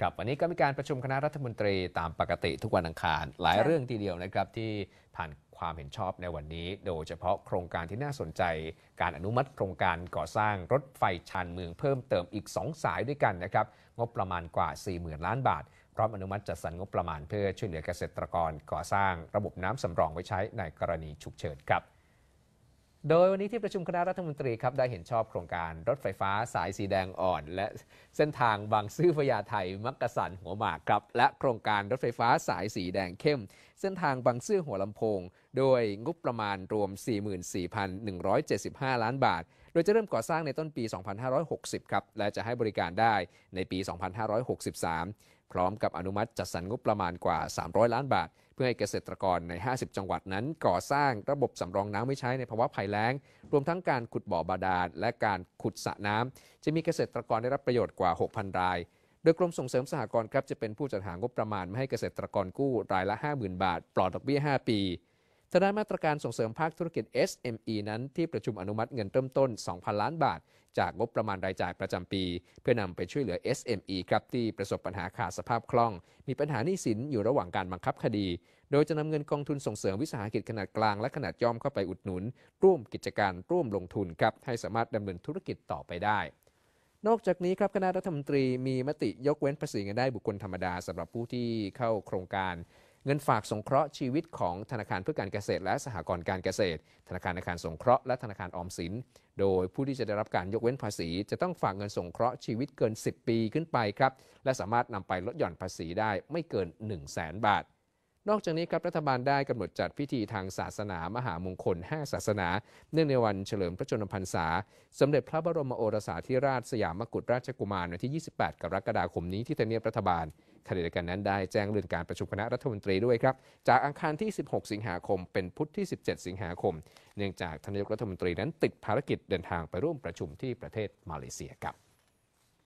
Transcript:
ครับวันนี้ก็มีการประชุมคณะรัฐมนตรีตามปกติทุกวันอังคาร หลายเรื่องทีเดียวนะครับที่ผ่านความเห็นชอบในวันนี้ โดยเฉพาะโครงการที่น่าสนใจ การอนุมัติโครงการก่อสร้างรถไฟชานเมืองเพิ่มเติมอีก 2 สายด้วยกันนะครับ งบประมาณกว่า 40,000 ล้านบาทพร้อมอนุมัติจัดสรรงบประมาณเพื่อช่วยเหลือเกษตรกร ก่อสร้างระบบน้ำสำรองไว้ใช้ในกรณีฉุกเฉินครับโดยวันนี้ที่ประชุมคณะรัฐมนตรีครับได้เห็นชอบโครงการรถไฟฟ้าสายสีแดงอ่อน และเส้นทางบางซื่อพญาไทมักกะสันหัวหมากครับ และโครงการรถไฟฟ้าสายสีแดงเข้ม เส้นทางบางซื่อหัวลำโพง โดยงบประมาณรวม 44,175 ล้านบาท โดยจะเริ่มก่อสร้างในต้นปี 2560 ครับ และจะให้บริการได้ในปี 2563พร้อมกับอนุมัติจัดสรรงบประมาณกว่า 300 ล้านบาท เพื่อให้เกษตรกรใน 50 จังหวัดนั้น ก่อสร้างระบบสำรองน้ำไว้ใช้ในภาวะภัยแล้ง รวมทั้งการขุดบ่อบาดาลและการขุดสระน้ำจะมีเกษตรกรได้รับประโยชน์กว่า 6,000 ราย โดยกรมส่งเสริมสหกรณ์ครับ จะเป็นผู้จัดหางบประมาณมาให้เกษตรกรกู้รายละ50,000 บาทปลอดดอกเบี้ย5ปีทางด้านมาตรการส่งเสริมภาคธุรกิจ SME นั้น ที่ประชุมอนุมัติเงินเริ่มต้น 2,000 ล้านบาท จากงบประมาณรายจ่ายประจำปี เพื่อนำไปช่วยเหลือ SME ครับที่ประสบปัญหาขาดสภาพคล่อง มีปัญหาหนี้สินอยู่ระหว่างการบังคับคดี โดยจะนำเงินกองทุนส่งเสริมวิสาหกิจขนาดกลางและขนาดย่อมเข้าไปอุดหนุน ร่วมกิจการร่วมลงทุนครับให้สามารถดำเนินธุรกิจต่อไปได้ นอกจากนี้ครับคณะรัฐมนตรีมีมติยกเว้นภาษีเงินได้บุคคลธรรมดา สำหรับผู้ที่เข้าโครงการเงินฝากสงเคราะห์ชีวิตของธนาคารเพื่อการเกษตรและสหกรณ์การเกษตร ธนาคารอาคารสงเคราะห์และธนาคารออมสิน โดยผู้ที่จะได้รับการยกเว้นภาษี จะต้องฝากเงินสงเคราะห์ชีวิตเกิน 10 ปีขึ้นไปครับและสามารถนำไปลดหย่อนภาษีได้ไม่เกิน1 0 0 0 0แบาทนอกจากนี้ครับ รัฐบาลได้กำหนดจัดพิธีทางศาสนา มหามงคล 5 ศาสนา เนื่องในวันเฉลิมพระชนมพรรษาสมเด็จพระบรมโอรสาธิราชสยามกุฎราชกุมารวันที่ 28กรกฎาคมนี้ที่ทำเนียบรัฐบาลขณะเดียวกันนั้นได้แจ้งเรื่องการประชุมคณะรัฐมนตรีด้วยครับ จากอังคารที่ 16 สิงหาคม เป็นพุธที่ 17 สิงหาคม เนื่องจากทนายกรัฐมนตรีนั้นติดภารกิจเดินทางไปร่วมประชุมที่ประเทศมาเลเซียครับ